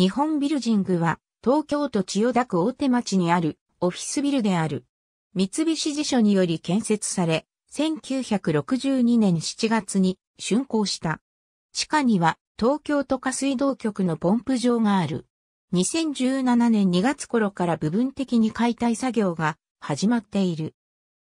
日本ビルジングは、東京都千代田区大手町にあるオフィスビルである。三菱地所により建設され、1962年7月に竣工した。地下には東京都下水道局のポンプ場がある。2017年2月頃から部分的に解体作業が始まっている。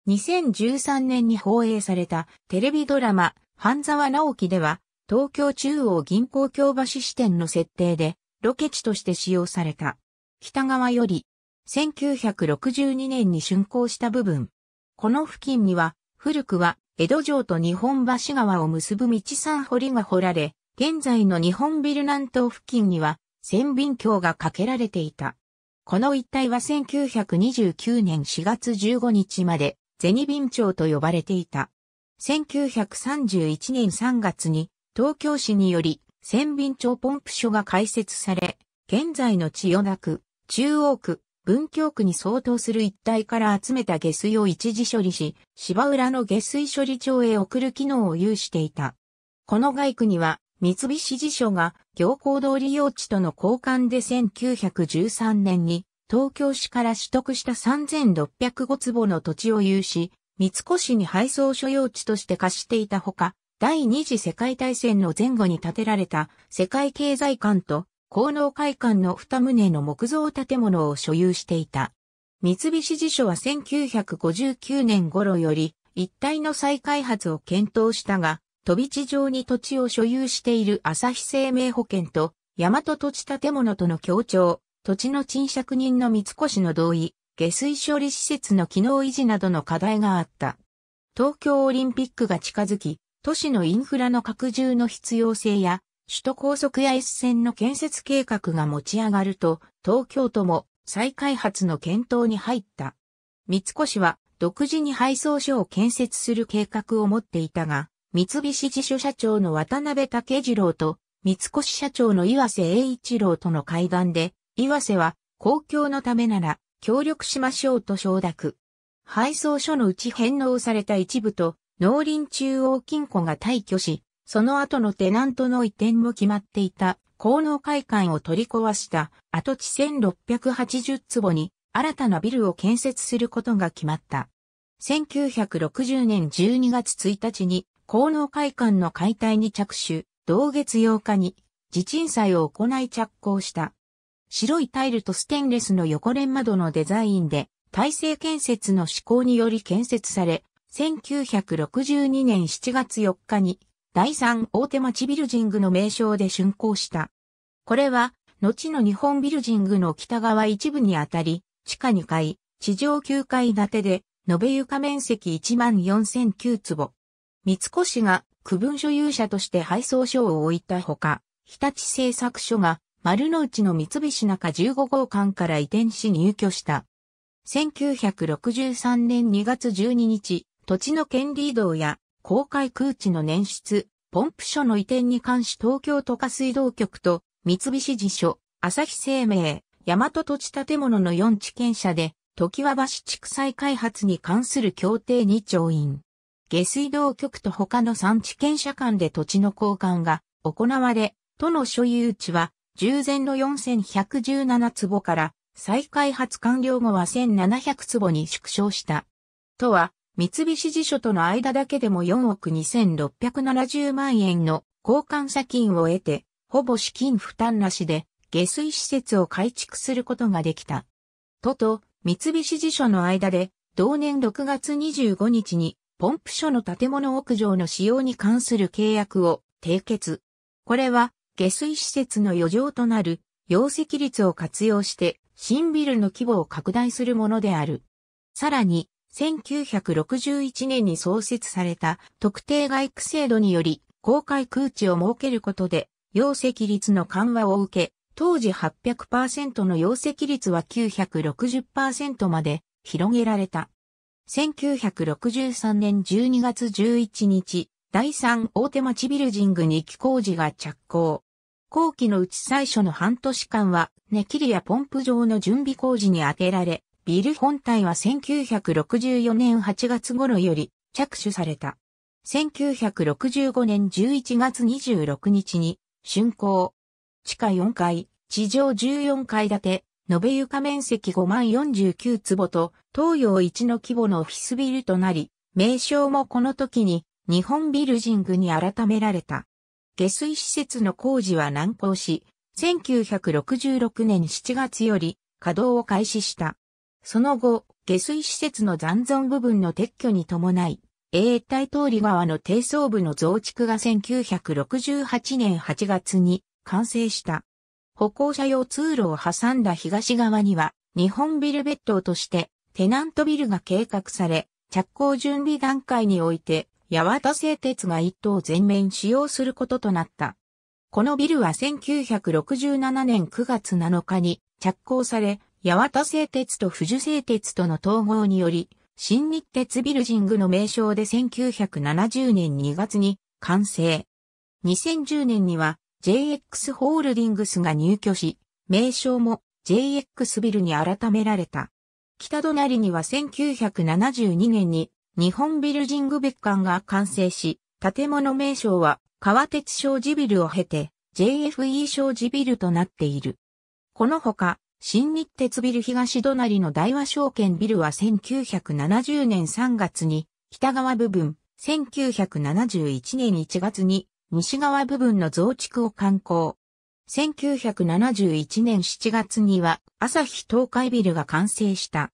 2013年に放映されたテレビドラマ、半沢直樹では、東京中央銀行京橋支店の設定で、ロケ地として使用された。北側より、1962年に竣工した部分。この付近には、古くは江戸城と日本橋川を結ぶ道三堀が掘られ、現在の日本ビル南東付近には、千便橋が架けられていた。この一帯は1929年4月15日まで、銭便町と呼ばれていた。1931年3月に東京市により千便町ポンプ所が開設され、現在の千代田区、中央区、文京区に相当する一帯から集めた下水を一時処理し、芝浦の下水処理場へ送る機能を有していた。この外区には、三菱地所が行行通利用地との交換で1913年に東京市から取得した3605坪の土地を有し、三越に配送所用地として貸していたほか、第二次世界大戦の前後に建てられた世界経済館と高能会館の二棟の木造建物を所有していた。三菱地所は1959年頃より一帯の再開発を検討したが、飛び地上に土地を所有している朝日生命保険と大和土地建物との協調、土地の賃借人の三越の同意、下水処理施設の機能維持などの課題があった。東京オリンピックが近づき、都市のインフラの拡充の必要性や、首都高速や S 線の建設計画が持ち上がると、東京都も再開発の検討に入った。三越は独自に配送所を建設する計画を持っていたが、三菱地所社長の渡辺武次郎と三越社長の岩瀬栄一郎との会談で、岩瀬は公共のためなら協力しましょうと承諾。配送所のうち返納された一部と農林中央金庫が退去し、その後のテナントの移転も決まっていた、高能会館を取り壊した跡地1680坪に新たなビルを建設することが決まった。1960年12月1日に、高能会館の解体に着手、同月8日に、地鎮祭を行い着工した。白いタイルとステンレスの横連窓のデザインで、体制建設の施行により建設され、1962年7月4日に、第三大手町ビルジングの名称で竣工した。これは、後の日本ビルジングの北側一部にあたり、地下2階、地上9階建てで、延べ床面積14,009坪。三越が区分所有者として配送所を置いたほか、日立製作所が丸の内の三菱中15号館から移転し入居した。1963年2月12日、土地の権利移動や公開空地の捻出、ポンプ所の移転に関し東京都下水道局と三菱地所、朝日生命、大和土地建物の4地権者で、時和橋地区再開発に関する協定に調印。下水道局と他の3地権者間で土地の交換が行われ、都の所有地は、従前の4117坪から再開発完了後は1700坪に縮小した。とは、三菱地所との間だけでも4億2670万円の交換借金を得て、ほぼ資金負担なしで下水施設を改築することができた。都と三菱地所の間で同年6月25日にポンプ所の建物屋上の使用に関する契約を締結。これは下水施設の余剰となる容積率を活用して新ビルの規模を拡大するものである。さらに1961年に創設された特定外区制度により公開空地を設けることで、容積率の緩和を受け、当時800%の容積率は960%まで広げられた。1963年12月11日、第3大手町ビルジング2期工事が着工。後期のうち最初の半年間は、根切りやポンプ場の準備工事に充てられ、ビル本体は1964年8月頃より着手された。1965年11月26日に竣工。地下4階、地上14階建て、延べ床面積5万49坪と東洋一の規模のオフィスビルとなり、名称もこの時に日本ビルジングに改められた。下水施設の工事は難航し、1966年7月より稼働を開始した。その後、下水施設の残存部分の撤去に伴い、永越通り側の低層部の増築が1968年8月に完成した。歩行者用通路を挟んだ東側には、日本ビル別棟としてテナントビルが計画され、着工準備段階において、八幡製鉄が一棟全面使用することとなった。このビルは1967年9月7日に着工され、八幡製鉄と富士製鉄との統合により、新日鉄ビルジングの名称で1970年2月に完成。2010年には JX ホールディングスが入居し、名称も JX ビルに改められた。北隣には1972年に日本ビルジング別館が完成し、建物名称は川鉄商事ビルを経て JFE 商事ビルとなっている。このほか新日鉄ビル東隣の大和証券ビルは1970年3月に北側部分、1971年1月に西側部分の増築を刊行。1971年7月には朝日東海ビルが完成した。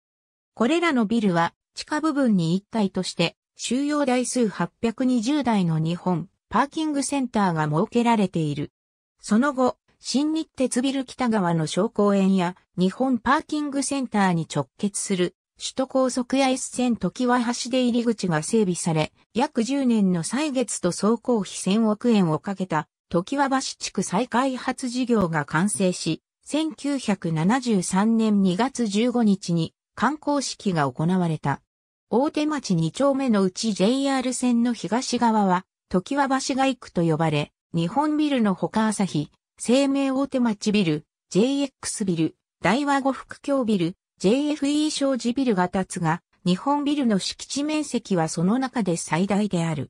これらのビルは地下部分に一体として収容台数820台の日本パーキングセンターが設けられている。その後、新日鉄ビル北側の小公園や日本パーキングセンターに直結する首都高速や S 線時は橋で入り口が整備され、約10年の歳月と総工費1000億円をかけた時は橋地区再開発事業が完成し、1973年2月15日に観光式が行われた。大手町2丁目のうち JR 線の東側は、時は橋街区と呼ばれ、日本ビルの他朝日、生命大手町ビル、JX ビル、大和五福京ビル、JFE 商事ビルが建つが、日本ビルの敷地面積はその中で最大である。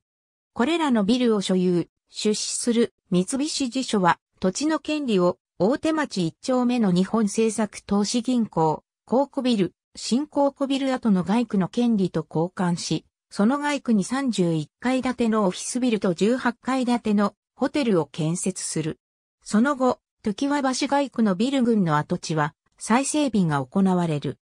これらのビルを所有、出資する三菱地所は、土地の権利を大手町一丁目の日本政策投資銀行、広庫ビル、新広庫ビル跡の外区の権利と交換し、その外区に31階建てのオフィスビルと18階建てのホテルを建設する。その後、時は橋街区のビル群の跡地は再整備が行われる。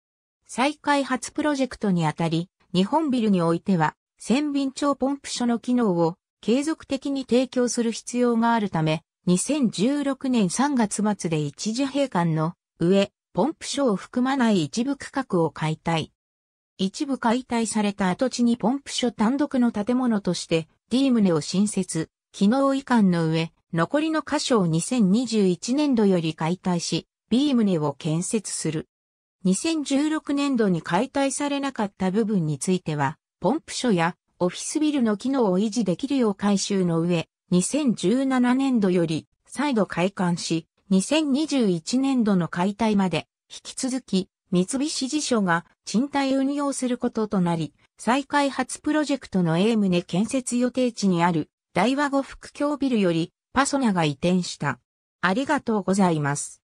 再開発プロジェクトにあたり、日本ビルにおいては、千便町ポンプ所の機能を継続的に提供する必要があるため、2016年3月末で一時閉館の上、ポンプ所を含まない一部区画を解体。一部解体された跡地にポンプ所単独の建物として D 棟を新設、機能移管の上、残りの箇所を2021年度より解体し、B 棟を建設する。2016年度に解体されなかった部分については、ポンプ所やオフィスビルの機能を維持できるよう改修の上、2017年度より再度開館し、2021年度の解体まで引き続き三菱地所が賃貸運用することとなり、再開発プロジェクトの A 棟建設予定地にある大和呉副協ビルよりパソナが移転した。ありがとうございます。